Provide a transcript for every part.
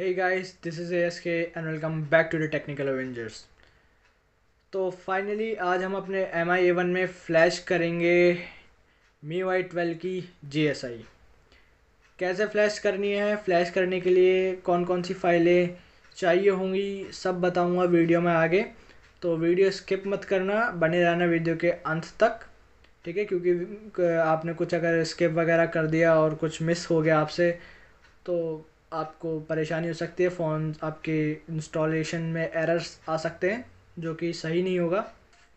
Hey guys, this is ASK and welcome back to the Technical Avengers. तो finally आज हम अपने M I A one में flash करेंगे मी वाई ट्वेल्व की जी एस आई कैसे फ्लैश करनी है फ्लैश करने के लिए कौन कौन सी फाइलें चाहिए होंगी सब बताऊंगा वीडियो में आगे तो वीडियो स्किप मत करना बने रहना वीडियो के अंत तक ठीक है क्योंकि आपने कुछ अगर स्किप वगैरह कर दिया और कुछ मिस हो गया आपसे तो आपको परेशानी हो सकती है फ़ोन आपके इंस्टॉलेशन में एरर्स आ सकते हैं जो कि सही नहीं होगा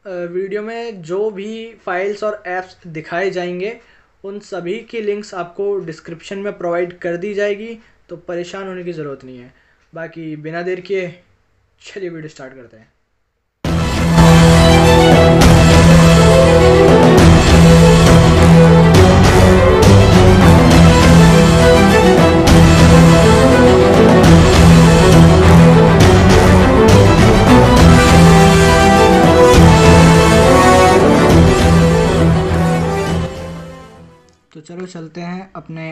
वीडियो में जो भी फाइल्स और ऐप्स दिखाए जाएंगे उन सभी की लिंक्स आपको डिस्क्रिप्शन में प्रोवाइड कर दी जाएगी तो परेशान होने की ज़रूरत नहीं है बाकी बिना देर किए चलिए वीडियो स्टार्ट करते हैं चलते हैं अपने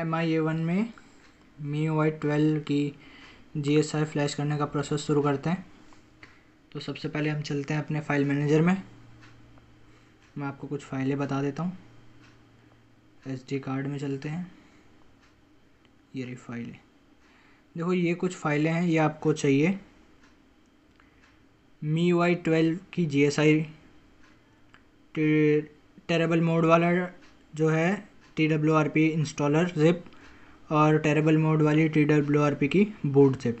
एम आई ए वन में मी वाई ट्वेल्व की जी एस आई फ्लैश करने का प्रोसेस शुरू करते हैं तो सबसे पहले हम चलते हैं अपने फाइल मैनेजर में मैं आपको कुछ फाइलें बता देता हूँ एस डी कार्ड में चलते हैं ये रही फाइलें देखो ये कुछ फाइलें हैं ये आपको चाहिए मी वाई ट्वेल्व की G S I treble mode वाला जो है T W R P installer zip और टेरेबल मोड वाली टी डब्ल्यू आर पी की बूट जिप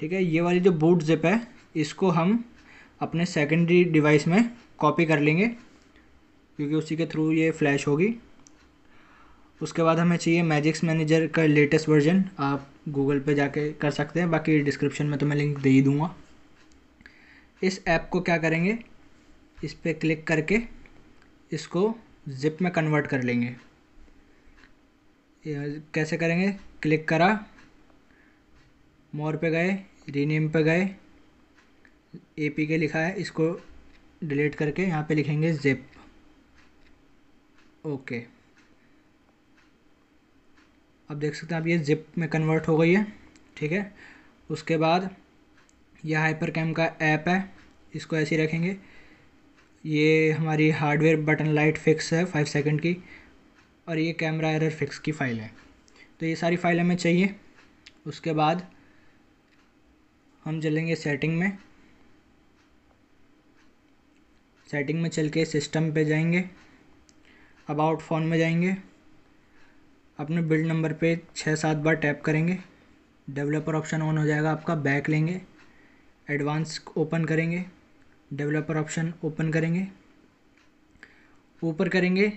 ठीक है ये वाली जो बूट जिप है इसको हम अपने सेकेंडरी डिवाइस में कॉपी कर लेंगे क्योंकि उसी के थ्रू ये फ्लैश होगी उसके बाद हमें चाहिए मैजिक्स मैनेजर का लेटेस्ट वर्जन आप गूगल पे जाके कर सकते हैं बाकी डिस्क्रिप्शन में तो मैं लिंक दे ही दूँगा इस ऐप को क्या करेंगे इस पर क्लिक करके इसको जिप में कन्वर्ट कर लेंगे कैसे करेंगे क्लिक करा मोर पे गए रीनेम पे गए ए पी के लिखा है इसको डिलीट करके यहाँ पे लिखेंगे जिप ओके अब देख सकते हैं आप ये जिप में कन्वर्ट हो गई है ठीक है उसके बाद यह हाइपर कैम का ऐप है इसको ऐसे ही रखेंगे ये हमारी हार्डवेयर बटन लाइट फिक्स है फाइव सेकंड की और ये कैमरा एरर फिक्स की फ़ाइल है तो ये सारी फाइल हमें चाहिए उसके बाद हम चलेंगे सेटिंग में सेटिंग में चल के सिस्टम पे जाएंगे अबाउट फ़ोन में जाएंगे अपने बिल्ड नंबर पे छः सात बार टैप करेंगे डेवलपर ऑप्शन ऑन हो जाएगा आपका बैक लेंगे एडवांस ओपन करेंगे डेवलपर ऑप्शन ओपन करेंगे ऊपर करेंगे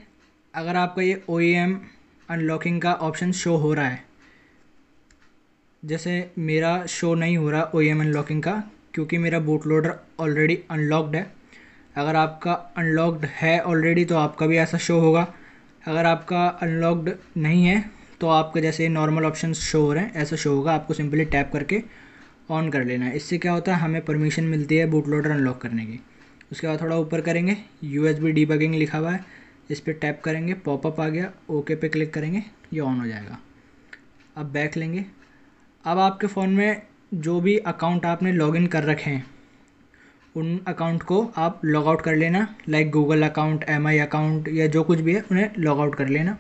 अगर आपका ये ओ अनलॉकिंग का ऑप्शन शो हो रहा है जैसे मेरा शो नहीं हो रहा ओ अनलॉकिंग का क्योंकि मेरा बूट लोडर ऑलरेडी अनलॉकड है अगर आपका अनलॉकड है ऑलरेडी तो आपका भी ऐसा शो होगा अगर आपका अनलॉकड नहीं है तो आपका जैसे नॉर्मल ऑप्शन शो हो रहे हैं ऐसा शो होगा आपको सिंपली टैप करके ऑन कर लेना है इससे क्या होता है हमें परमिशन मिलती है बूट लोडर अनलॉक करने की उसके बाद थोड़ा ऊपर करेंगे यू एस बी लिखा हुआ है इस पर टैप करेंगे पॉपअप आ गया ओके पे क्लिक करेंगे ये ऑन हो जाएगा अब बैक लेंगे अब आपके फ़ोन में जो भी अकाउंट आपने लॉगिन कर रखे हैं उन अकाउंट को आप लॉग आउट कर लेना like Google account M I account या जो कुछ भी है उन्हें लॉग आउट कर लेना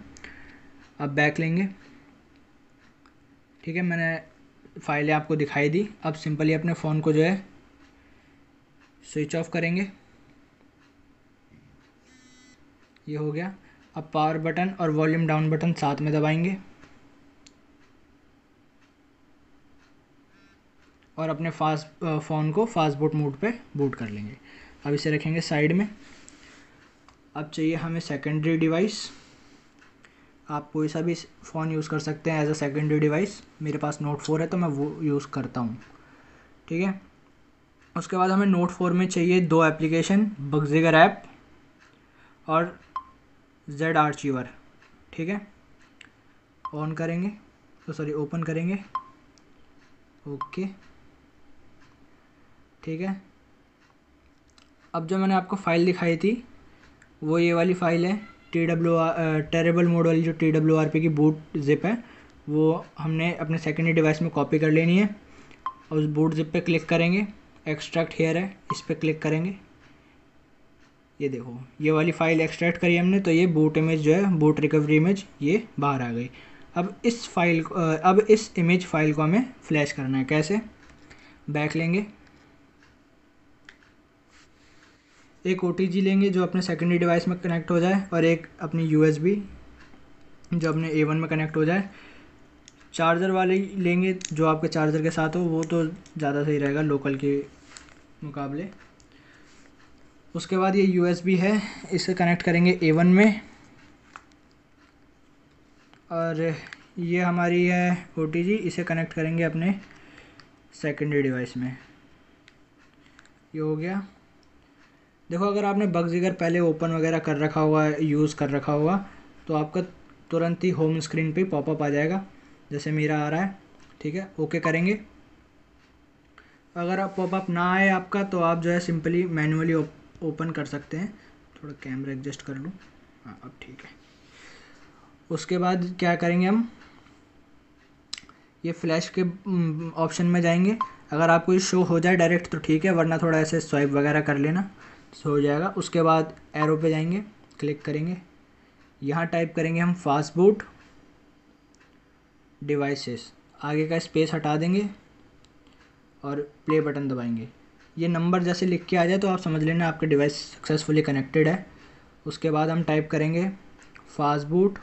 अब बैक लेंगे ठीक है मैंने फाइलें आपको दिखाई दी अब सिंपली अपने फ़ोन को जो है स्विच ऑफ करेंगे ये हो गया अब पावर बटन और वॉल्यूम डाउन बटन साथ में दबाएंगे और अपने फास्ट फ़ोन को फास्ट बूट मोड पे बूट कर लेंगे अब इसे रखेंगे साइड में अब चाहिए हमें सेकेंडरी डिवाइस आप कोई सा भी फ़ोन यूज़ कर सकते हैं एज अ सेकेंडरी डिवाइस मेरे पास नोट फोर है तो मैं वो यूज़ करता हूँ ठीक है उसके बाद हमें नोट फोर में चाहिए दो एप्लीकेशन बगजिगर ऐप और जेड आर्चीवर ठीक है ऑन करेंगे तो सॉरी ओपन करेंगे ओके ठीक है अब जो मैंने आपको फ़ाइल दिखाई थी वो ये वाली फ़ाइल है T W R treble mode वाली जो टी डब्ल्यू आर पी की बूट जिप है वो हमने अपने सेकेंडरी डिवाइस में कॉपी कर लेनी है और उस बूट जिप पे क्लिक करेंगे एक्सट्रैक्ट हेयर है इस पर क्लिक करेंगे ये देखो ये वाली फाइल एक्सट्रैक्ट करी हमने तो ये बूट इमेज जो है बूट रिकवरी इमेज ये बाहर आ गई अब इस फाइल अब इस इमेज फाइल को हमें फ्लैश करना है कैसे बैक लेंगे एक ओ लेंगे जो अपने सेकेंडरी डिवाइस में कनेक्ट हो जाए और एक अपनी यू जो अपने ए में कनेक्ट हो जाए चार्जर वाले लेंगे जो आपके चार्जर के साथ हो वो तो ज़्यादा सही रहेगा लोकल के मुकाबले उसके बाद ये यू है इसे कनेक्ट करेंगे ए वन में और ये हमारी है ओ इसे कनेक्ट करेंगे अपने सेकेंडरी डिवाइस में ये हो गया देखो अगर आपने बग जिगर पहले ओपन वगैरह कर रखा हुआ है यूज़ कर रखा हुआ तो आपका तुरंत ही होम स्क्रीन पे पॉपअप आ जाएगा जैसे मेरा आ रहा है ठीक है ओके करेंगे अगर आप पॉपअप ना आए आपका तो आप जो है सिंपली मैनुअली ओपन कर सकते हैं थोड़ा कैमरा एडजस्ट कर लूँ हाँ अब ठीक है उसके बाद क्या करेंगे हम ये फ्लैश के ऑप्शन में जाएंगे अगर आपको ये शो हो जाए डायरेक्ट तो ठीक है वरना थोड़ा ऐसे स्वाइप वगैरह कर लेना तो हो जाएगा उसके बाद एरो पे जाएंगे क्लिक करेंगे यहाँ टाइप करेंगे हम फास्ट बूट डिवाइसेस आगे का स्पेस हटा देंगे और प्ले बटन दबाएंगे ये नंबर जैसे लिख के आ जाए तो आप समझ लेना आपका डिवाइस सक्सेसफुली कनेक्टेड है उसके बाद हम टाइप करेंगे फास्टबूट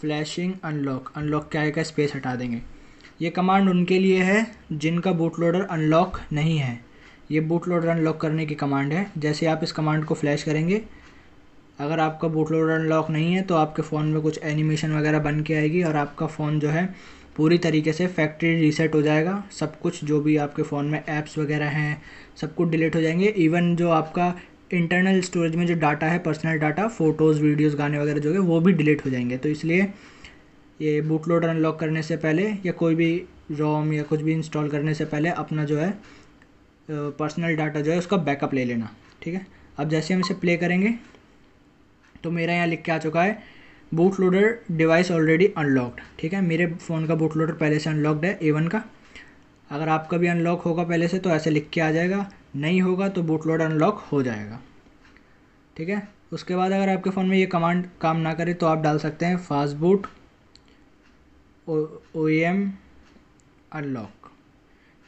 फ्लैशिंग अनलॉक अनलॉक क्या आगे स्पेस हटा देंगे ये कमांड उनके लिए है जिनका बूट लोडर अनलॉक नहीं है ये बूट लोडर अनलॉक करने की कमांड है जैसे आप इस कमांड को फ्लैश करेंगे अगर आपका बूट लोडर अनलॉक नहीं है तो आपके फ़ोन में कुछ एनिमेशन वगैरह बन के आएगी और आपका फ़ोन जो है पूरी तरीके से फैक्ट्री रीसेट हो जाएगा सब कुछ जो भी आपके फ़ोन में ऐप्स वगैरह हैं सब कुछ डिलीट हो जाएंगे इवन जो आपका इंटरनल स्टोरेज में जो डाटा है पर्सनल डाटा फ़ोटोज़ वीडियोज़ गाने वगैरह जो है वो भी डिलीट हो जाएंगे तो इसलिए ये बूट लोड अनलॉक करने से पहले या कोई भी रोम या कुछ भी इंस्टॉल करने से पहले अपना जो है पर्सनल डाटा जो है उसका बैकअप ले लेना ठीक है अब जैसे हम इसे प्ले करेंगे तो मेरा यहाँ लिख के आ चुका है boot loader device already unlocked ठीक है मेरे फ़ोन का बूट लोडर पहले से अनलॉक्ड है ए वन का अगर आपका भी अनलॉक होगा पहले से तो ऐसे लिख के आ जाएगा नहीं होगा तो बूट लोडर अनलॉक हो जाएगा ठीक है उसके बाद अगर आपके फ़ोन में ये कमांड काम ना करे तो आप डाल सकते हैं fast boot OEM unlock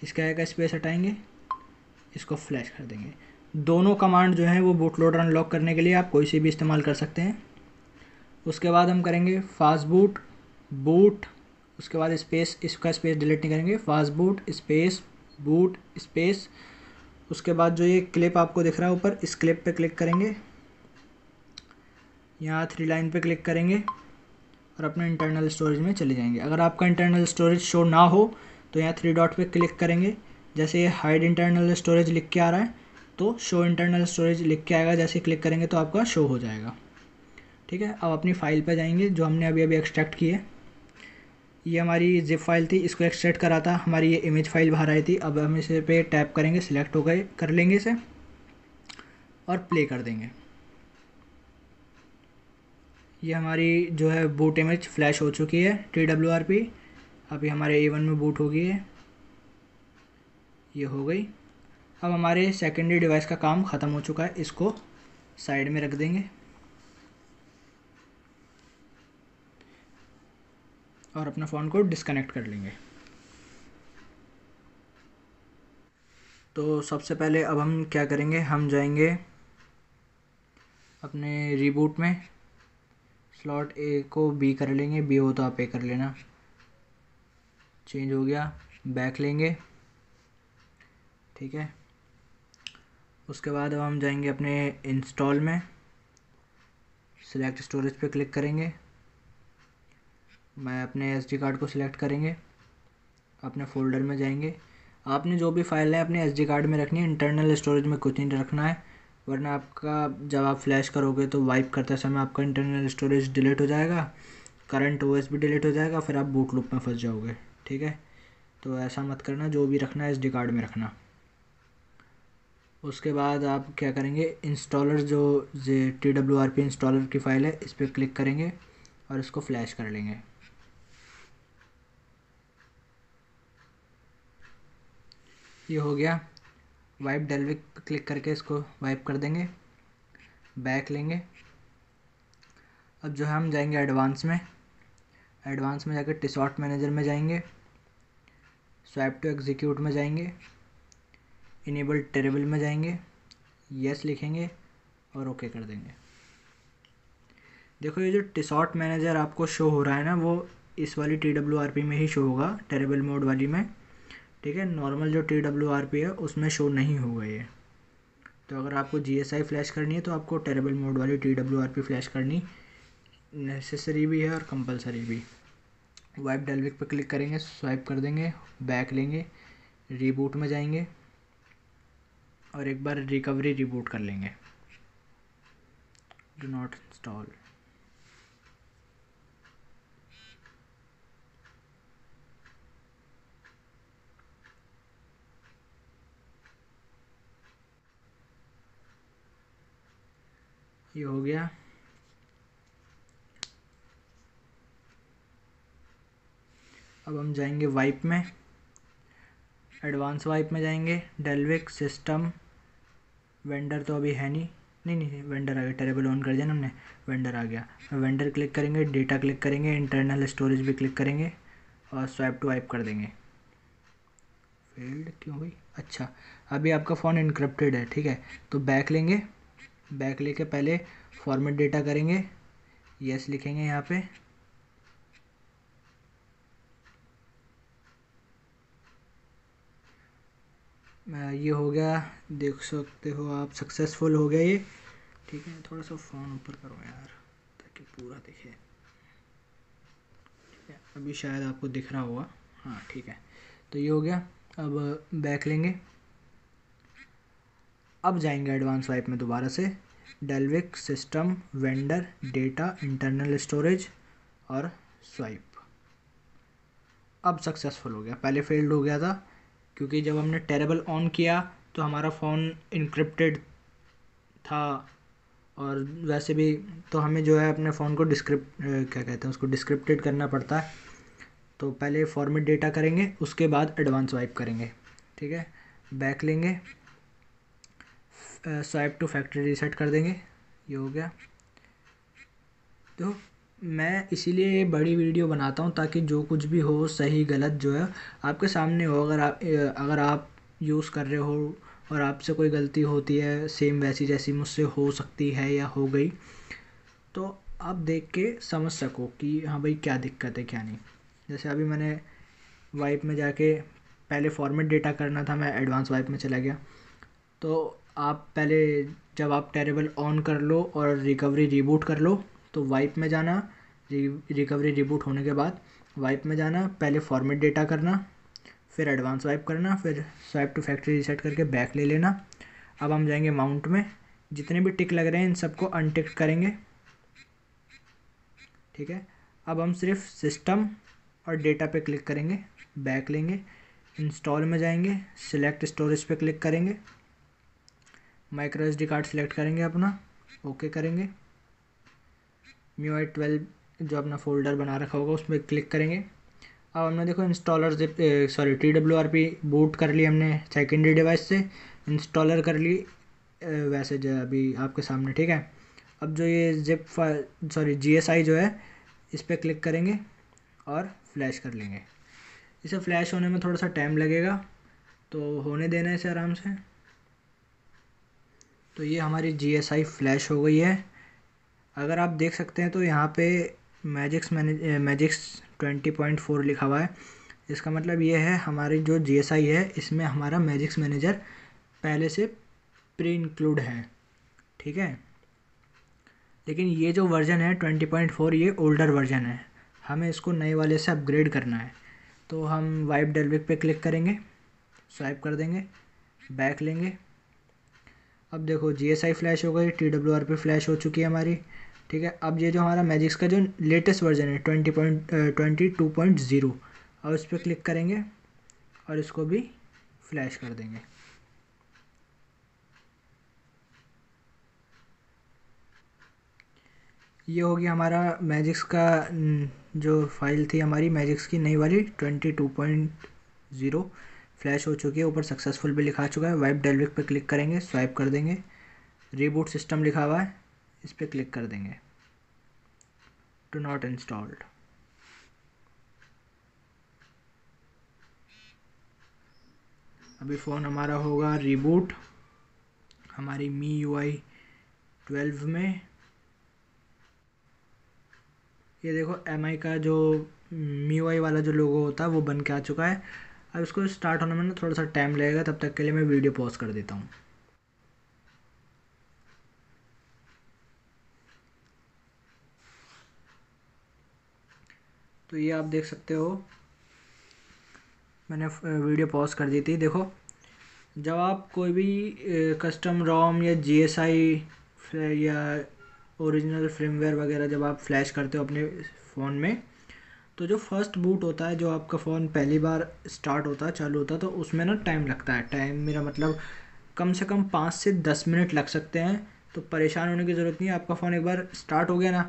इसका एक स्पेस हटाएंगे इसको फ्लैश कर देंगे दोनों कमांड जो हैं वो बूट लोडर अनलॉक करने के लिए आप कोई से भी इस्तेमाल कर सकते हैं उसके बाद हम करेंगे फास्ट बूट बूट उसके बाद स्पेस इसका स्पेस डिलीट नहीं करेंगे fast boot space boot space उसके बाद जो ये क्लिप आपको दिख रहा है ऊपर इस क्लिप पे क्लिक करेंगे यहाँ थ्री लाइन पे क्लिक करेंगे और अपने इंटरनल स्टोरेज में चले जाएंगे अगर आपका इंटरनल स्टोरेज शो ना हो तो यहाँ थ्री डॉट पे क्लिक करेंगे जैसे ये हाइड इंटरनल स्टोरेज लिख के आ रहा है तो शो इंटरनल स्टोरेज लिख के आएगा जैसे क्लिक करेंगे तो आपका शो हो जाएगा ठीक है अब अपनी फ़ाइल पर जाएंगे जो हमने अभी अभी एक्सट्रैक्ट की है ये हमारी जिप फाइल थी इसको एक्सट्रैक्ट करा था हमारी ये इमेज फाइल बाहर आई थी अब हम इसे पे टैप करेंगे सिलेक्ट हो गए कर लेंगे इसे और प्ले कर देंगे ये हमारी जो है बूट इमेज फ्लैश हो चुकी है टी डब्ल्यू आर पी अभी हमारे ए वन में बूट हो गई है ये हो गई अब हमारे सेकेंडरी डिवाइस का काम ख़त्म हो चुका है इसको साइड में रख देंगे और अपना फ़ोन को डिसकनेक्ट कर लेंगे तो सबसे पहले अब हम क्या करेंगे हम जाएंगे अपने रिबूट में स्लॉट ए को बी कर लेंगे बी हो तो आप ए कर लेना चेंज हो गया बैक लेंगे ठीक है उसके बाद अब हम जाएंगे अपने इंस्टॉल में सिलेक्ट स्टोरेज पे क्लिक करेंगे मैं अपने एस कार्ड को सिलेक्ट करेंगे अपने फ़ोल्डर में जाएंगे आपने जो भी फाइल है अपने एस कार्ड में रखनी है इंटरनल स्टोरेज में कुछ नहीं रखना है वरना आपका जब आप फ्लैश करोगे तो वाइप करते समय आपका इंटरनल स्टोरेज डिलीट हो जाएगा करंट ओ भी डिलीट हो जाएगा फिर आप बूट लूप में फंस जाओगे ठीक है तो ऐसा मत करना जो भी रखना है एस कार्ड में रखना उसके बाद आप क्या करेंगे इंस्टॉलर जो जे T W R P installer की फ़ाइल है इस पर क्लिक करेंगे और इसको फ्लैश कर लेंगे ये हो गया वाइप डेलविक क्लिक करके इसको वाइप कर देंगे बैक लेंगे अब जो है हम जाएंगे एडवांस में एडवांस में जाकर टिसॉट मैनेजर में जाएंगे स्वैप टू एग्जीक्यूट में जाएंगे इनेबल टेरेबल में जाएंगे यस लिखेंगे और ओके कर देंगे देखो ये जो टिसॉट मैनेजर आपको शो हो रहा है ना वो इस वाली टी डब्ल्यू आर पी में ही शो होगा टेरेबल मोड वाली में ठीक है नॉर्मल जो टी डब्ल्यू आर पी है उसमें शो नहीं होगा ये तो अगर आपको जी एस आई फ्लैश करनी है तो आपको टेरेबल मोड वाली T W R P flash करनी नेसेसरी भी है और कंपलसरी भी वाइप डेलविक पर क्लिक करेंगे स्वाइप कर देंगे बैक लेंगे रीबूट में जाएंगे और एक बार रिकवरी रिबूट कर लेंगे डू नॉट इंस्टॉल ये हो गया अब हम जाएंगे वाइप में एडवांस वाइप में जाएंगे डेलविक सिस्टम वेंडर तो अभी है नहीं नहीं नहीं वेंडर आ गया टेरेबल ऑन कर दिया हमने वेंडर आ गया वेंडर क्लिक करेंगे डेटा क्लिक करेंगे इंटरनल स्टोरेज भी क्लिक करेंगे और स्वाइप टू वाइप कर देंगे फेल्ड क्यों भाई अच्छा अभी आपका फ़ोन इनक्रप्टेड है ठीक है तो बैक लेंगे बैक लेके पहले फॉर्मेट डेटा करेंगे यस लिखेंगे यहाँ पे ये हो गया देख सकते हो आप सक्सेसफुल हो गया ये ठीक है थोड़ा सा फ़ोन ऊपर करो यार ताकि पूरा दिखे ठीक है अभी शायद आपको दिख रहा होगा हाँ ठीक है तो ये हो गया अब बैक लेंगे अब जाएंगे एडवांस वाइप में दोबारा से Dalvik system vendor data internal storage और स्वाइप अब सक्सेसफुल हो गया पहले फेल्ड हो गया था क्योंकि जब हमने टेरेबल ऑन किया तो हमारा फ़ोन इनक्रिप्टेड था और वैसे भी तो हमें जो है अपने फ़ोन को डिस्क्रिप्ट क्या कहते हैं उसको डिस्क्रिप्टेड करना पड़ता है तो पहले फॉर्मेट डेटा करेंगे उसके बाद एडवांस वाइप करेंगे ठीक है बैक लेंगे स्वाइप टू फैक्ट्री रीसेट कर देंगे ये हो गया तो मैं इसीलिए बड़ी वीडियो बनाता हूँ ताकि जो कुछ भी हो सही गलत जो है आपके सामने हो अगर आप अगर आप यूज़ कर रहे हो और आपसे कोई गलती होती है सेम वैसी जैसी मुझसे हो सकती है या हो गई तो आप देख के समझ सको कि हाँ भाई क्या दिक्कत है क्या नहीं जैसे अभी मैंने वाइप में जाके पहले फॉर्मेट डेटा करना था मैं एडवांस वाइप में चला गया तो आप पहले जब आप टेरेबल ऑन कर लो और रिकवरी रिबूट कर लो तो वाइप में जाना रिकवरी रिबूट होने के बाद वाइप में जाना पहले फॉर्मेट डेटा करना फिर एडवांस वाइप करना फिर स्वाइप टू फैक्ट्री रिसेट करके बैक ले लेना अब हम जाएंगे माउंट में जितने भी टिक लग रहे हैं इन सबको अनटिक करेंगे ठीक है अब हम सिर्फ सिस्टम और डेटा पे क्लिक करेंगे बैक लेंगे इंस्टॉल में जाएंगे सिलेक्ट स्टोरेज पे क्लिक करेंगे माइक्रो एस कार्ड सेलेक्ट करेंगे अपना ओके करेंगे मी वाई ट्वेल्व जो अपना फोल्डर बना रखा होगा उसमें क्लिक करेंगे अब हमने देखो installer zip sorry T W R P boot कर ली हमने सेकेंडरी डिवाइस से इंस्टॉलर कर ली वैसे जो अभी आपके सामने ठीक है अब जो ये zip sorry G S I जो है इस पर क्लिक करेंगे और फ्लैश कर लेंगे इसे फ्लैश होने में थोड़ा सा टाइम लगेगा तो होने देना है इसे आराम से तो ये हमारी जी एस आई फ्लैश हो गई है अगर आप देख सकते हैं तो यहाँ पे मैजिक्स मैने मैजिक्स ट्वेंटी पॉइंट फोर लिखा हुआ है इसका मतलब ये है हमारी जो जी है इसमें हमारा मैजिक्स मैनेजर पहले से प्री इंक्लूड है ठीक है लेकिन ये जो वर्जन है ट्वेंटी पॉइंट फोर ये ओल्डर वर्जन है हमें इसको नए वाले से अपग्रेड करना है तो हम वाइप डेलविक पे क्लिक करेंगे स्वाइप कर देंगे बैक लेंगे अब देखो जी एस आई फ्लैश हो गई टी डब्ल्यू आर पे फ्लैश हो चुकी है हमारी ठीक है अब ये जो हमारा मैजिक्स का जो लेटेस्ट वर्जन है twenty point twenty two point zero और उस पर क्लिक करेंगे और इसको भी फ्लैश कर देंगे ये होगी हमारा मैजिक्स का जो फाइल थी हमारी मैजिक्स की नई वाली twenty two point zero flash हो चुकी है ऊपर सक्सेसफुल भी लिखा चुका है वाइप डेलविक पे क्लिक करेंगे स्वाइप कर देंगे रीबूट सिस्टम लिखा हुआ है इस पर क्लिक कर देंगे टू नॉट इंस्टॉल्ड अभी फ़ोन हमारा होगा रिबूट हमारी मी यू आई ट्वेल्व में ये देखो एम आई का जो मी यू आई वाला जो लोगो होता है वो बन के आ चुका है अब इसको स्टार्ट होने में ना थोड़ा सा टाइम लगेगा तब तक के लिए मैं वीडियो पॉज कर देता हूँ तो ये आप देख सकते हो मैंने वीडियो पॉज कर दी थी देखो जब आप कोई भी कस्टम रोम या जी एस आई या ओरिजिनल फ्रेमवेयर वगैरह जब आप फ्लैश करते हो अपने फ़ोन में तो जो फर्स्ट बूट होता है जो आपका फ़ोन पहली बार स्टार्ट होता है चालू होता है तो उसमें ना टाइम लगता है टाइम मेरा मतलब कम से कम पाँच से दस मिनट लग सकते हैं तो परेशान होने की ज़रूरत नहीं है आपका फ़ोन एक बार स्टार्ट हो गया ना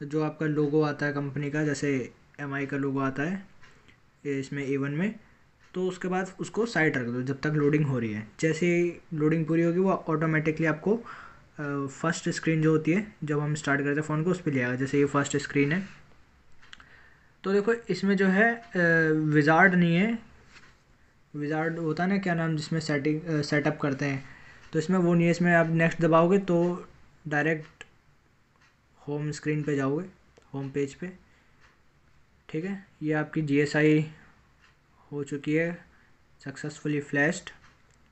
तो जो आपका लोगो आता है कंपनी का जैसे एम आई का लोगो आता है इसमें ए वन में तो उसके बाद उसको साइड रख दो जब तक लोडिंग हो रही है जैसे लोडिंग पूरी होगी वो ऑटोमेटिकली आपको फर्स्ट स्क्रीन जो होती है जब हम स्टार्ट करते हैं फ़ोन को उस पर ले आएगा जैसे ये फर्स्ट स्क्रीन है तो देखो इसमें जो है विजार्ड नहीं है विजार्ड होता है ना क्या नाम जिसमें सेटिंग सेटअप करते हैं तो इसमें वो नहीं है इसमें आप नेक्स्ट दबाओगे तो डायरेक्ट होम स्क्रीन पे जाओगे होम पेज पे ठीक है ये आपकी जीएसआई हो चुकी है successfully flashed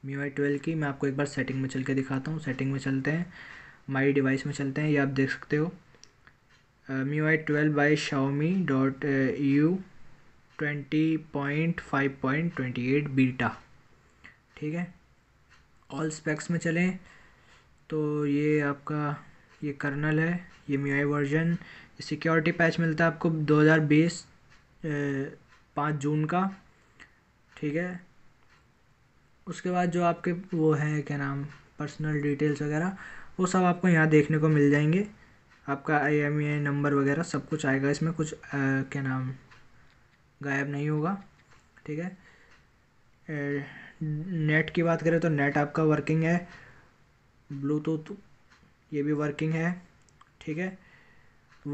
Mi Y twelve की मैं आपको एक बार सेटिंग में चल के दिखाता हूँ सेटिंग में चलते हैं माई डिवाइस में चलते हैं ये आप देख सकते हो Mi Y twelve by Xiaomi dot U twenty point five point twenty eight beta ठीक है ऑल स्पेक्स में चलें तो ये आपका ये कर्नल है ये मी वर्जन सिक्योरिटी पैच मिलता है आपको 2020 पाँच जून का ठीक है उसके बाद जो आपके वो है क्या नाम पर्सनल डिटेल्स वगैरह वो सब आपको यहाँ देखने को मिल जाएंगे आपका आई एम आई नंबर वगैरह सब कुछ आएगा इसमें कुछ आ, क्या नाम गायब नहीं होगा ठीक है नेट की बात करें तो नेट आपका वर्किंग है ब्लूटूथ ये भी वर्किंग है ठीक है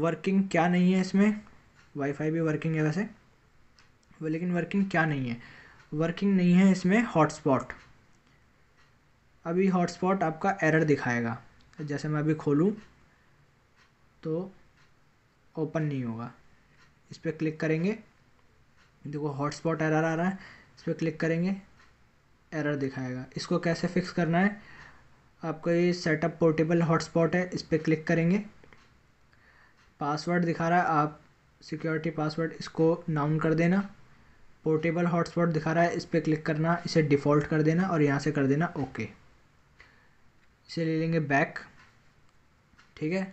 वर्किंग क्या नहीं है इसमें वाईफाई भी वर्किंग है वैसे लेकिन वर्किंग क्या नहीं है वर्किंग नहीं है इसमें हॉटस्पॉट अभी हॉटस्पॉट आपका एरर दिखाएगा जैसे मैं अभी खोलूँ तो ओपन नहीं होगा इस पर क्लिक करेंगे देखो हॉटस्पॉट एरर आ रहा है इस पर क्लिक करेंगे एरर दिखाएगा इसको कैसे फिक्स करना है आपका ये सेटअप पोर्टेबल हॉटस्पॉट है इस पर क्लिक करेंगे पासवर्ड दिखा रहा है आप सिक्योरिटी पासवर्ड इसको नाउन कर देना पोर्टेबल हॉटस्पॉट दिखा रहा है इस पर क्लिक करना इसे डिफ़ॉल्ट कर देना और यहाँ से कर देना ओके इसे ले लेंगे बैक ठीक है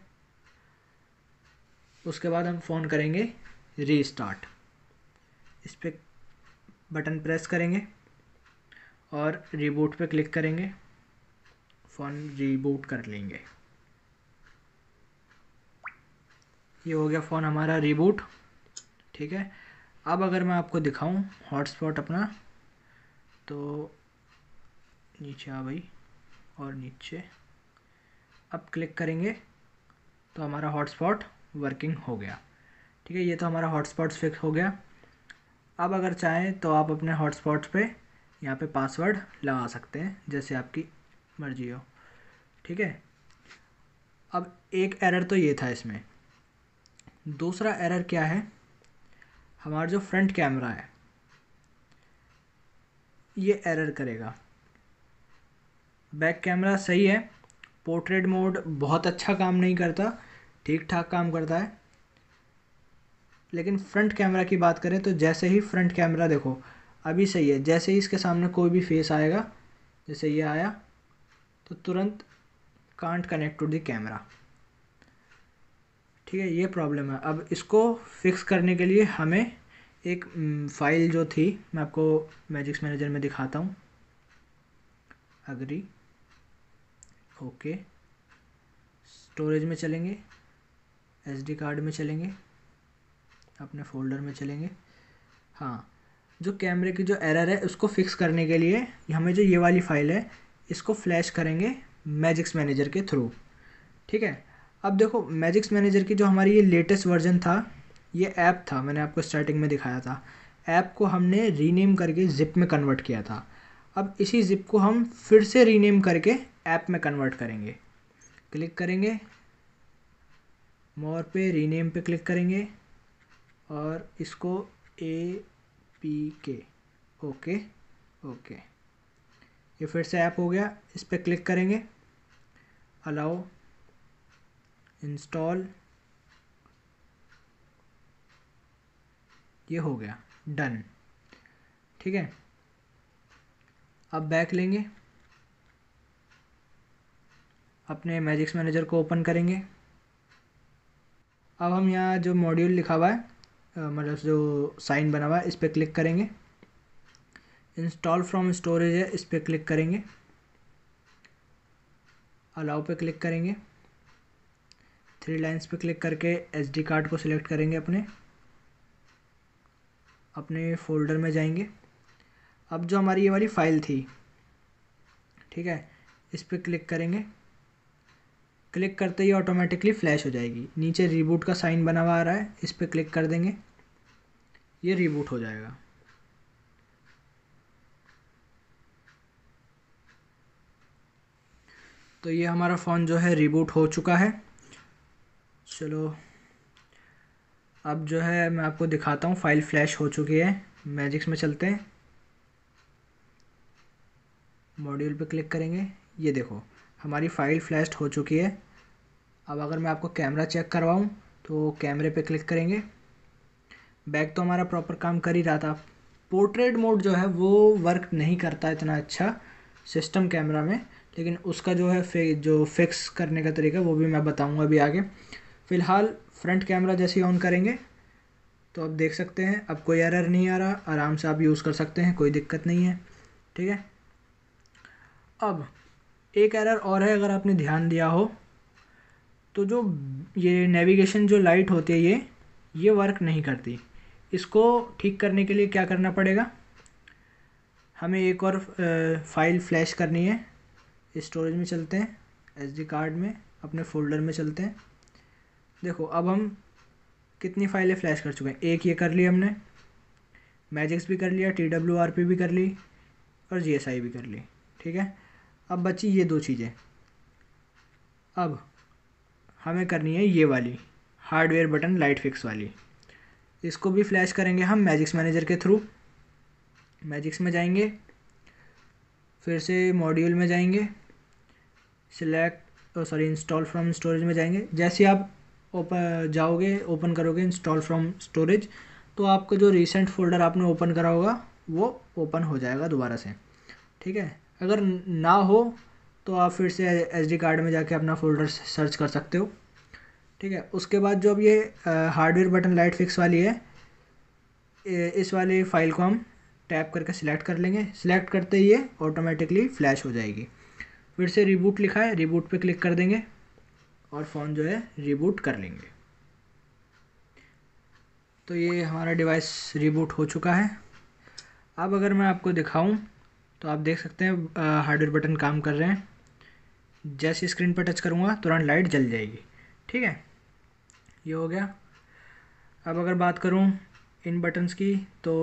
उसके बाद हम फ़ोन करेंगे रीस्टार्ट इस पर बटन प्रेस करेंगे और रिबूट पे क्लिक करेंगे फ़ोन रिबूट कर लेंगे ये हो गया फ़ोन हमारा रिबूट ठीक है अब अगर मैं आपको दिखाऊं हॉटस्पॉट अपना तो नीचे आ भाई और नीचे अब क्लिक करेंगे तो हमारा हॉटस्पॉट वर्किंग हो गया ठीक है ये तो हमारा हॉटस्पॉट फिक्स हो गया अब अगर चाहें तो आप अपने हॉटस्पॉट पे यहाँ पे पासवर्ड लगा सकते हैं जैसे आपकी मर्जी हो ठीक है अब एक एरर तो ये था इसमें दूसरा एरर क्या है हमारा जो फ्रंट कैमरा है ये एरर करेगा बैक कैमरा सही है पोर्ट्रेट मोड बहुत अच्छा काम नहीं करता ठीक ठाक काम करता है लेकिन फ्रंट कैमरा की बात करें तो जैसे ही फ्रंट कैमरा देखो अभी सही है जैसे ही इसके सामने कोई भी फेस आएगा जैसे ये आया तो तुरंत can't connect to the camera ठीक है ये प्रॉब्लम है अब इसको फिक्स करने के लिए हमें एक फ़ाइल हम्म, जो थी मैं आपको मैजिक्स मैनेजर में दिखाता हूँ अग्री ओके स्टोरेज में चलेंगे एसडी कार्ड में चलेंगे अपने फोल्डर में चलेंगे हाँ जो कैमरे की जो एरर है उसको फिक्स करने के लिए हमें जो ये वाली फ़ाइल है इसको फ्लैश करेंगे मैजिक्स मैनेजर के थ्रू ठीक है अब देखो मैजिक्स मैनेजर की जो हमारी ये लेटेस्ट वर्जन था ये ऐप था मैंने आपको स्टार्टिंग में दिखाया था ऐप को हमने रीनेम करके जिप में कन्वर्ट किया था अब इसी जिप को हम फिर से रीनेम करके ऐप में कन्वर्ट करेंगे क्लिक करेंगे मोर पे रीनेम पे क्लिक करेंगे और इसको A P K okay okay ये फिर से ऐप हो गया इस पर क्लिक करेंगे अलाउ इंस्टॉल ये हो गया डन ठीक है अब बैक लेंगे अपने मैजिक्स मैनेजर को ओपन करेंगे अब हम यहाँ जो मॉड्यूल लिखा हुआ है मतलब जो साइन बना हुआ है इस पर क्लिक करेंगे इंस्टॉल फ्रॉम स्टोरेज है इस पर क्लिक करेंगे अलाउ पे क्लिक करेंगे थ्री लाइंस पे क्लिक करके एस डी कार्ड को सिलेक्ट करेंगे अपने अपने फोल्डर में जाएंगे अब जो हमारी ये वाली फ़ाइल थी ठीक है इस पर क्लिक करेंगे क्लिक करते ही ऑटोमेटिकली फ्लैश हो जाएगी नीचे रिबूट का साइन बना हुआ आ रहा है इस पर क्लिक कर देंगे ये रिबूट हो जाएगा तो ये हमारा फ़ोन जो है रिबूट हो चुका है चलो अब जो है मैं आपको दिखाता हूँ फाइल फ्लैश हो चुकी है मैजिक्स में चलते हैं मॉड्यूल पे क्लिक करेंगे ये देखो हमारी फ़ाइल फ्लैश हो चुकी है अब अगर मैं आपको कैमरा चेक करवाऊँ तो कैमरे पे क्लिक करेंगे बैक तो हमारा प्रॉपर काम कर ही रहा था पोर्ट्रेट मोड जो है वो वर्क नहीं करता इतना अच्छा सिस्टम कैमरा में लेकिन उसका जो है फे, जो फिक्स करने का तरीका वो भी मैं बताऊँगा अभी आगे फ़िलहाल फ्रंट कैमरा जैसे ही ऑन करेंगे तो आप देख सकते हैं अब कोई एरर नहीं आ रहा आराम से आप यूज़ कर सकते हैं कोई दिक्कत नहीं है ठीक है अब एक एरर और है अगर आपने ध्यान दिया हो तो जो ये नेविगेशन जो लाइट होती है ये ये वर्क नहीं करती इसको ठीक करने के लिए क्या करना पड़ेगा हमें एक और फाइल फ्लैश करनी है स्टोरेज में चलते हैं एसडी कार्ड में अपने फोल्डर में चलते हैं देखो अब हम कितनी फाइलें फ्लैश कर चुके हैं एक ये कर ली हमने मैजिक्स भी कर लिया टी डब्ल्यू आर पी भी कर ली और जी एस आई भी कर ली ठीक है अब बची ये दो चीज़ें अब हमें करनी है ये वाली हार्डवेयर बटन लाइट फिक्स वाली इसको भी फ्लैश करेंगे हम मैजिक्स मैनेजर के थ्रू मैजिक्स में जाएंगे फिर से मॉड्यूल में जाएंगे select sorry install from storage में जाएंगे जैसे आप जाओगे ओपन करोगे इंस्टॉल फ्रॉम स्टोरेज तो आपका जो रिसेंट फोल्डर आपने ओपन करा होगा वो ओपन हो जाएगा दोबारा से ठीक है अगर ना हो तो आप फिर से एसडी कार्ड में जाके अपना फोल्डर सर्च कर सकते हो ठीक है उसके बाद जो अब ये हार्डवेयर बटन लाइट फिक्स वाली है इस वाली फ़ाइल को हम टैप करके सिलेक्ट कर लेंगे सिलेक्ट करते ही ये ऑटोमेटिकली फ्लैश हो जाएगी फिर से रिबूट लिखा है रिबूट पे क्लिक कर देंगे और फ़ोन जो है रिबूट कर लेंगे तो ये हमारा डिवाइस रिबूट हो चुका है अब अगर मैं आपको दिखाऊं तो आप देख सकते हैं हार्डवेयर बटन काम कर रहे हैं जैसे स्क्रीन पर टच करूँगा तुरंत लाइट जल जाएगी ठीक है ये हो गया अब अगर बात करूँ इन बटन्स की तो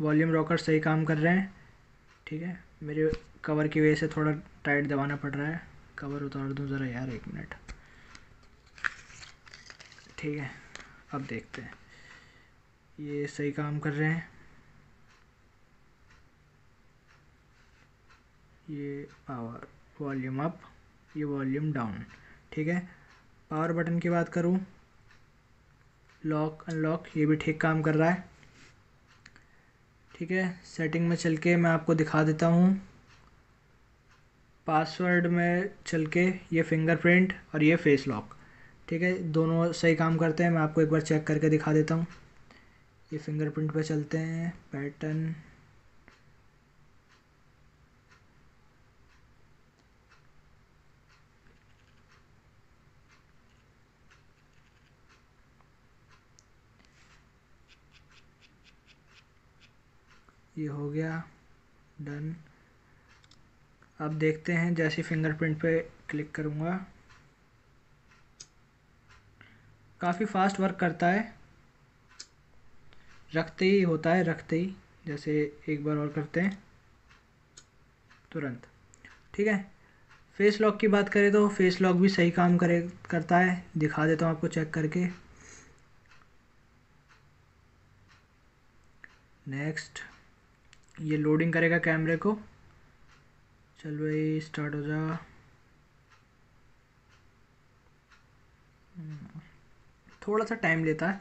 वॉल्यूम रॉकर सही काम कर रहे हैं ठीक है मेरे कवर की वजह से थोड़ा टाइट दबाना पड़ रहा है कवर उतार दूँ ज़रा यार एक मिनट ठीक है अब देखते हैं ये सही काम कर रहे हैं ये पावर वॉल्यूम अप ये वॉल्यूम डाउन ठीक है पावर बटन की बात करूँ लॉक अनलॉक ये भी ठीक काम कर रहा है ठीक है सेटिंग में चल के मैं आपको दिखा देता हूँ पासवर्ड में चल के ये फिंगरप्रिंट और ये फेस लॉक ठीक है दोनों सही काम करते हैं मैं आपको एक बार चेक करके दिखा देता हूँ ये फिंगरप्रिंट पे चलते हैं पैटर्न ये हो गया डन अब देखते हैं जैसे फिंगरप्रिंट पे क्लिक करूँगा काफ़ी फास्ट वर्क करता है रखते ही होता है रखते ही जैसे एक बार और करते हैं तुरंत ठीक है फेस लॉक की बात करें तो फेस लॉक भी सही काम करे करता है दिखा देता हूँ आपको चेक करके नेक्स्ट ये लोडिंग करेगा कैमरे को चल भाई स्टार्ट हो जा थोड़ा सा टाइम लेता है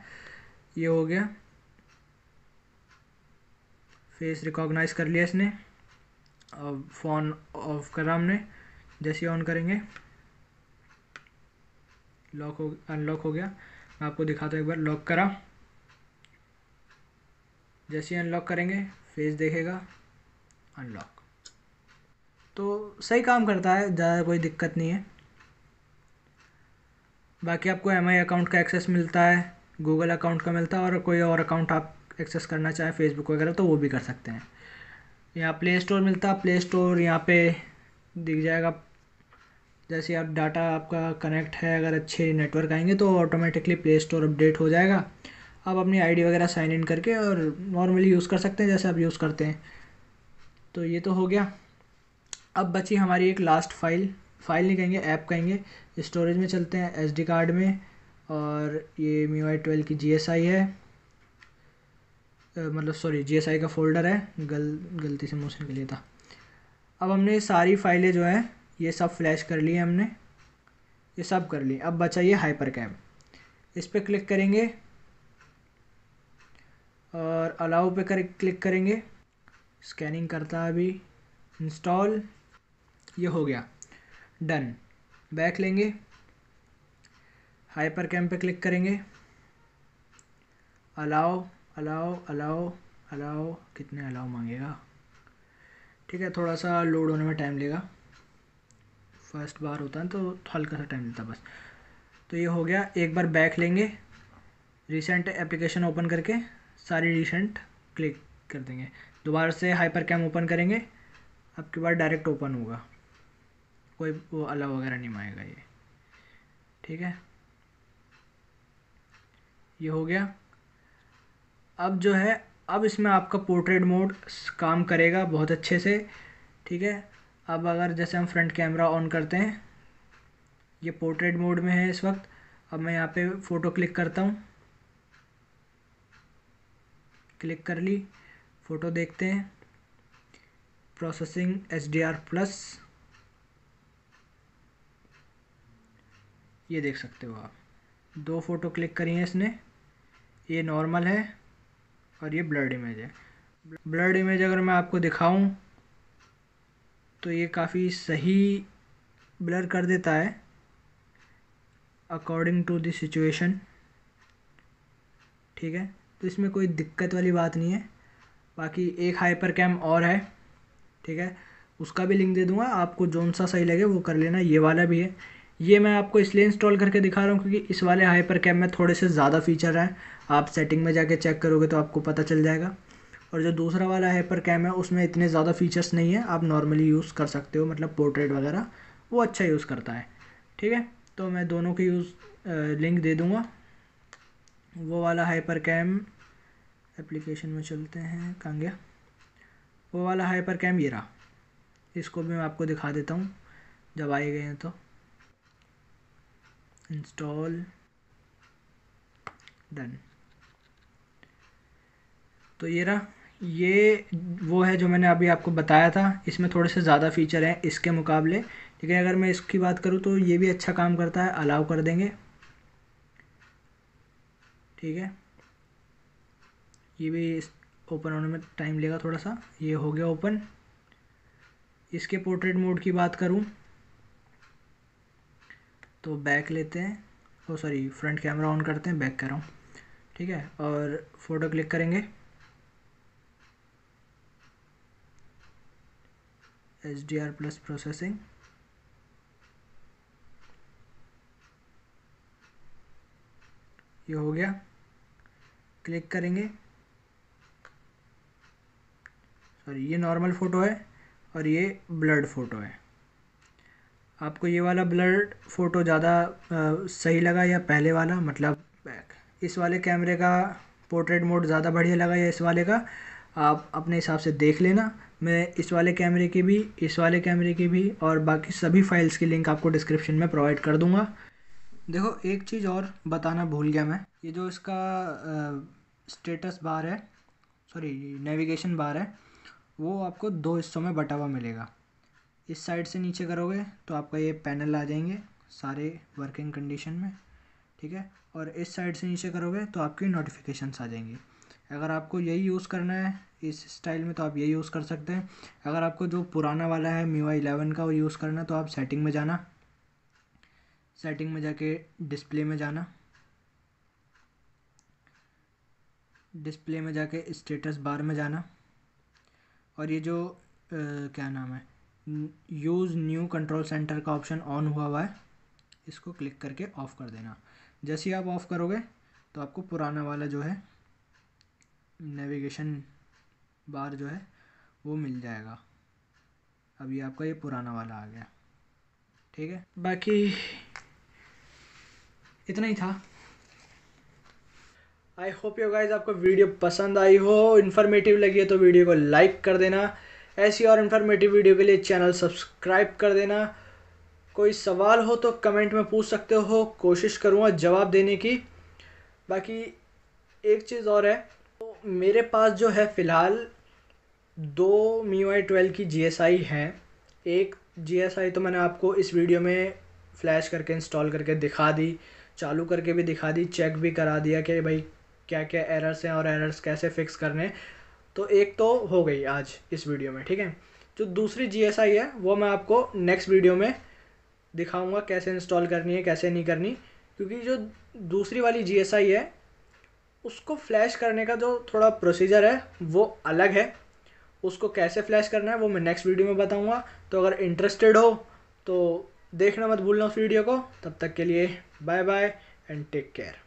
ये हो गया फेस रिकॉग्नाइज कर लिया इसने अब फ़ोन ऑफ करा हमने जैसे ऑन करेंगे लॉक हो अनलॉक हो गया मैं आपको दिखाता हूँ एक बार लॉक करा जैसे ही अनलॉक करेंगे फेस देखेगा अनलॉक तो सही काम करता है ज़्यादा कोई दिक्कत नहीं है बाकी आपको एम अकाउंट का एक्सेस मिलता है गूगल अकाउंट का मिलता है और कोई और अकाउंट आप एक्सेस करना चाहें फेसबुक वगैरह तो वो भी कर सकते हैं यहाँ प्ले स्टोर मिलता है प्ले स्टोर यहाँ पे दिख जाएगा जैसे आप डाटा आपका कनेक्ट है अगर अच्छे नेटवर्क आएंगे तो ऑटोमेटिकली प्ले स्टोर अपडेट हो जाएगा आप अपनी आईडी वगैरह साइन इन करके और नॉर्मली यूज़ कर सकते हैं जैसे आप यूज़ करते हैं तो ये तो हो गया अब बची हमारी एक लास्ट फाइल फाइल नहीं कहेंगे ऐप कहेंगे स्टोरेज में चलते हैं एस कार्ड में और ये मी वाई ट्वेल्व की आई है मतलब सॉरी आई का फोल्डर है गल गलती से मोशन के लिए था अब हमने सारी फाइलें जो हैं ये सब फ्लैश कर ली हमने ये सब कर ली अब बचा ये हाइपर कैम इस पर क्लिक करेंगे और अलाउ पे कर क्लिक करेंगे स्कैनिंग करता है अभी इंस्टॉल ये हो गया डन बैक लेंगे हाइपर कैम पे क्लिक करेंगे अलाओ अलाओ अलाओ अलाओ कितने अलाओ मांगेगा ठीक है थोड़ा सा लोड होने में टाइम लेगा फर्स्ट बार होता है तो हल्का सा टाइम लेता बस तो ये हो गया एक बार बैक लेंगे रिसेंट एप्लीकेशन ओपन करके सारी रिसेंट क्लिक कर देंगे दोबारा से हाइपर कैम ओपन करेंगे आपके बाद डायरेक्ट ओपन होगा कोई वो अलाव वगैरह नहीं मांगेगा ये ठीक है ये हो गया अब जो है अब इसमें आपका पोर्ट्रेट मोड काम करेगा बहुत अच्छे से ठीक है अब अगर जैसे हम फ्रंट कैमरा ऑन करते हैं ये पोर्ट्रेट मोड में है इस वक्त अब मैं यहाँ पे फ़ोटो क्लिक करता हूँ क्लिक कर ली फ़ोटो देखते हैं processing H D R plus ये देख सकते हो आप दो फ़ोटो क्लिक करी हैं इसने ये नॉर्मल है और ये ब्लड इमेज है ब्लड इमेज अगर मैं आपको दिखाऊं तो ये काफ़ी सही ब्लर कर देता है अकॉर्डिंग टू द सिचुएशन ठीक है तो इसमें कोई दिक्कत वाली बात नहीं है बाकी एक हाइपर कैम और है ठीक है उसका भी लिंक दे दूंगा आपको जौन सा सही लगे वो कर लेना ये वाला भी है ये मैं आपको इसलिए इंस्टॉल करके दिखा रहा हूँ क्योंकि इस वाले हाइपर कैम में थोड़े से ज़्यादा फीचर हैं आप सेटिंग में जाके चेक करोगे तो आपको पता चल जाएगा और जो दूसरा वाला हाइपर कैम है उसमें इतने ज़्यादा फीचर्स नहीं है आप नॉर्मली यूज़ कर सकते हो मतलब पोर्ट्रेट वगैरह वो अच्छा यूज़ करता है ठीक है तो मैं दोनों की यूज़ लिंक दे दूँगा वो वाला हाइपर कैम एप्लीकेशन में चलते हैं कहाँ वो वाला हाइपर कैम ये रहा इसको भी मैं आपको दिखा देता हूँ जब आए गए हैं तो इंस्टॉल डन तो ये रहा ये वो है जो मैंने अभी आपको बताया था इसमें थोड़े से ज़्यादा फीचर हैं इसके मुकाबले लेकिन अगर मैं इसकी बात करूँ तो ये भी अच्छा काम करता है अलाउ कर देंगे ठीक है ये भी ओपन होने में टाइम लेगा थोड़ा सा ये हो गया ओपन इसके पोर्ट्रेट मोड की बात करूँ तो बैक लेते हैं oh sorry front camera on करते हैं बैक कर रहा हूँ ठीक है और फ़ोटो क्लिक करेंगे H D R plus processing ये हो गया क्लिक करेंगे सॉरी ये नॉर्मल फ़ोटो है और ये ब्लड फ़ोटो है आपको ये वाला ब्लर्ड फ़ोटो ज़्यादा सही लगा या पहले वाला मतलब इस वाले कैमरे का पोर्ट्रेट मोड ज़्यादा बढ़िया लगा या इस वाले का आप अपने हिसाब से देख लेना मैं इस वाले कैमरे की भी इस वाले कैमरे की भी और बाकी सभी फाइल्स की लिंक आपको डिस्क्रिप्शन में प्रोवाइड कर दूँगा देखो एक चीज़ और बताना भूल गया मैं ये जो इसका स्टेटस बार है सॉरी नेविगेशन बार है वो आपको दो हिस्सों में बटा हुआ मिलेगा इस साइड से नीचे करोगे तो आपका ये पैनल आ जाएंगे सारे वर्किंग कंडीशन में ठीक है और इस साइड से नीचे करोगे तो आपकी नोटिफिकेशंस आ जाएंगी अगर आपको यही यूज़ करना है इस स्टाइल में तो आप यही यूज़ कर सकते हैं अगर आपको जो पुराना वाला है मीवा इलेवन का वो यूज़ करना है तो आप सेटिंग में जाना सेटिंग में जाके डिस्प्ले में जाना डिस्प्ले में जाके स्टेटस बार में जाना और ये जो आ, क्या नाम है यूज़ न्यू कंट्रोल सेंटर का ऑप्शन ऑन हुआ हुआ है इसको क्लिक करके ऑफ़ कर देना जैसे ही आप ऑफ़ करोगे तो आपको पुराना वाला जो है नेविगेशन बार जो है वो मिल जाएगा अभी आपका ये पुराना वाला आ गया ठीक है बाकी इतना ही था आई होप यू गाइज आपको वीडियो पसंद आई हो इन्फॉर्मेटिव लगी है तो वीडियो को लाइक कर देना ऐसी और इन्फॉर्मेटिव वीडियो के लिए चैनल सब्सक्राइब कर देना कोई सवाल हो तो कमेंट में पूछ सकते हो कोशिश करूँगा जवाब देने की बाकी एक चीज़ और है तो मेरे पास जो है फ़िलहाल दो मी आई ट्वेल्व की जी एस आई हैं एक जी एस आई तो मैंने आपको इस वीडियो में फ्लैश करके इंस्टॉल करके दिखा दी चालू करके भी दिखा दी चेक भी करा दिया कि भाई क्या क्या एरर्स हैं और एरर्स कैसे फिक्स करने तो एक तो हो गई आज इस वीडियो में ठीक है जो दूसरी जी है वो मैं आपको नेक्स्ट वीडियो में दिखाऊंगा कैसे इंस्टॉल करनी है कैसे नहीं करनी क्योंकि जो दूसरी वाली जी है उसको फ्लैश करने का जो थोड़ा प्रोसीजर है वो अलग है उसको कैसे फ्लैश करना है वो मैं नेक्स्ट वीडियो में बताऊँगा तो अगर इंटरेस्टेड हो तो देखना मत भूलना उस वीडियो को तब तक के लिए bye bye and take care